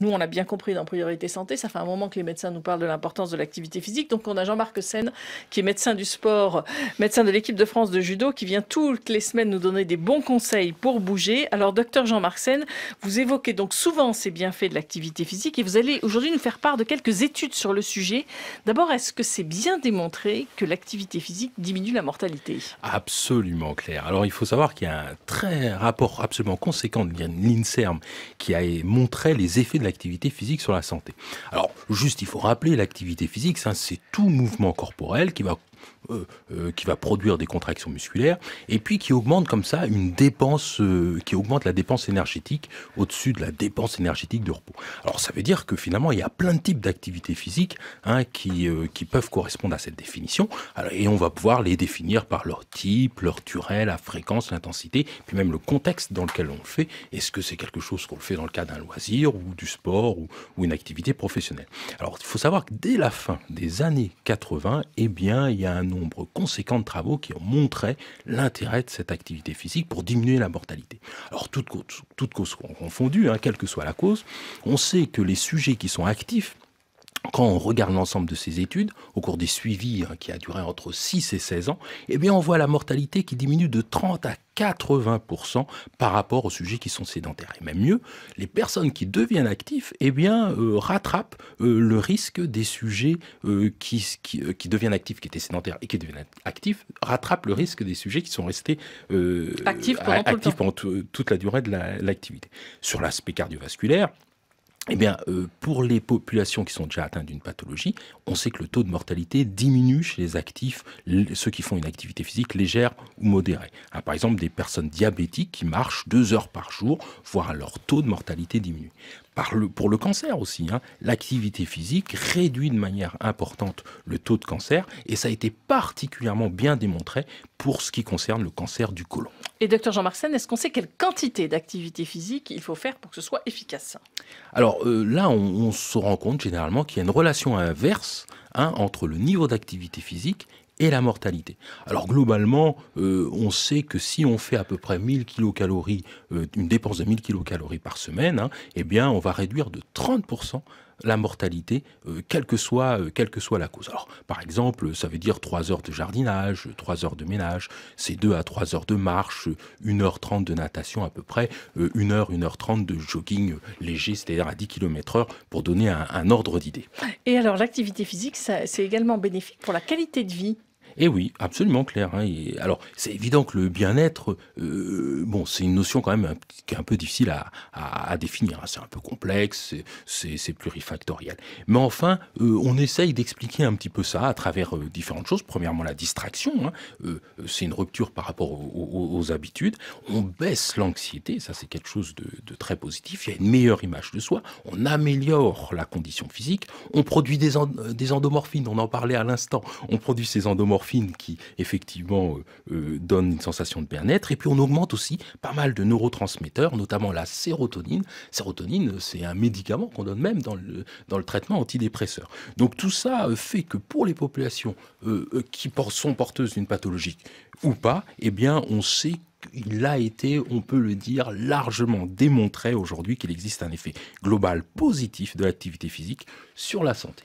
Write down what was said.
Nous, on l'a bien compris dans Priorité Santé, ça fait un moment que les médecins nous parlent de l'importance de l'activité physique. Donc, on a Jean-Marc Sen, qui est médecin du sport, médecin de l'équipe de France de judo, qui vient toutes les semaines nous donner des bons conseils pour bouger. Alors, docteur Jean-Marc Sen, vous évoquez donc souvent ces bienfaits de l'activité physique et vous allez aujourd'hui nous faire part de quelques études sur le sujet. D'abord, est-ce que c'est bien démontré que l'activité physique diminue la mortalité Absolument, clair. Alors, il faut savoir qu'il y a un très rapport absolument conséquent de l'INSERM qui a montré les effets de l'activité physique sur la santé. Alors, juste, il faut rappeler, l'activité physique, c'est tout mouvement corporel qui va euh, euh, qui va produire des contractions musculaires et puis qui augmente comme ça une dépense euh, qui augmente la dépense énergétique au-dessus de la dépense énergétique de repos. Alors ça veut dire que finalement il y a plein de types d'activités physiques hein, qui, qui peuvent correspondre à cette définition et on va pouvoir les définir par leur type, leur durée, la fréquence, l'intensité, puis même le contexte dans lequel on le fait. Est-ce que c'est quelque chose qu'on le fait dans le cadre d'un loisir ou du, sport ou, une activité professionnelle. Alors il faut savoir que dès la fin des années 80, eh bien, il y a un nombre conséquent de travaux qui ont montré l'intérêt de cette activité physique pour diminuer la mortalité. Alors toutes causes confondues, hein. quelle que soit la cause, on sait que les sujets qui sont actifs quand on regarde l'ensemble de ces études, au cours des suivis hein, qui a duré entre 6 et 16 ans, eh bien on voit la mortalité qui diminue de 30 à 80% par rapport aux sujets qui sont sédentaires. Et même mieux, les personnes qui deviennent actifs eh bien, euh, rattrapent euh, le risque des sujets euh, qui, deviennent actifs, qui étaient sédentaires et qui deviennent actifs, rattrapent le risque des sujets qui sont restés actifs pendant, toute la durée de l'activité. Sur l'aspect cardiovasculaire, eh bien, euh, pour les populations qui sont déjà atteintes d'une pathologie, on sait que le taux de mortalité diminue chez les actifs, ceux qui font une activité physique légère ou modérée. Ah, par exemple, des personnes diabétiques qui marchent deux heures par jour, voire leur taux de mortalité diminue pour le cancer aussi. Hein. L'activité physique réduit de manière importante le taux de cancer et ça a été particulièrement bien démontré pour ce qui concerne le cancer du côlon. Et docteur Jean-Marc est-ce qu'on sait quelle quantité d'activité physique il faut faire pour que ce soit efficace Alors euh, là, on, se rend compte généralement qu'il y a une relation inverse hein, entre le niveau d'activité physique et la mortalité. Alors globalement, euh, on sait que si on fait à peu près 1000 kcal, euh, une dépense de 1000 kcal par semaine, hein, eh bien on va réduire de 30% la mortalité, euh, quelle, que soit, euh, que soit la cause. Alors, par exemple, ça veut dire 3 heures de jardinage, 3 heures de ménage, c'est 2 à 3 heures de marche, 1h30 de natation à peu près, 1 euh, heure, 1h30 de jogging léger, c'est-à-dire à 10 km heure, pour donner un ordre d'idée. Et alors, l'activité physique, c'est également bénéfique pour la qualité de vie et eh oui, absolument clair. Hein, alors, c'est évident que le bien-être, euh, bon, c'est une notion quand même un, qui est un peu difficile à, définir. Hein, c'est un peu complexe, c'est plurifactoriel. Mais enfin, euh, on essaye d'expliquer un petit peu ça à travers euh, différentes choses. Premièrement, la distraction. Hein, c'est une rupture par rapport aux, habitudes. On baisse l'anxiété, ça c'est quelque chose de, très positif. Il y a une meilleure image de soi. On améliore la condition physique. On produit des, des endomorphines. On en parlait à l'instant. On produit ces endomorphines qui effectivement euh, euh, donne une sensation de bien-être. Et puis on augmente aussi pas mal de neurotransmetteurs, notamment la sérotonine. Sérotonine, c'est un médicament qu'on donne même dans le, dans le traitement antidépresseur. Donc tout ça euh, fait que pour les populations qui sont porteuses d'une pathologie ou pas, eh bien on sait qu'il a été, on peut le dire, largement démontré aujourd'hui qu'il existe un effet global positif de l'activité physique sur la santé.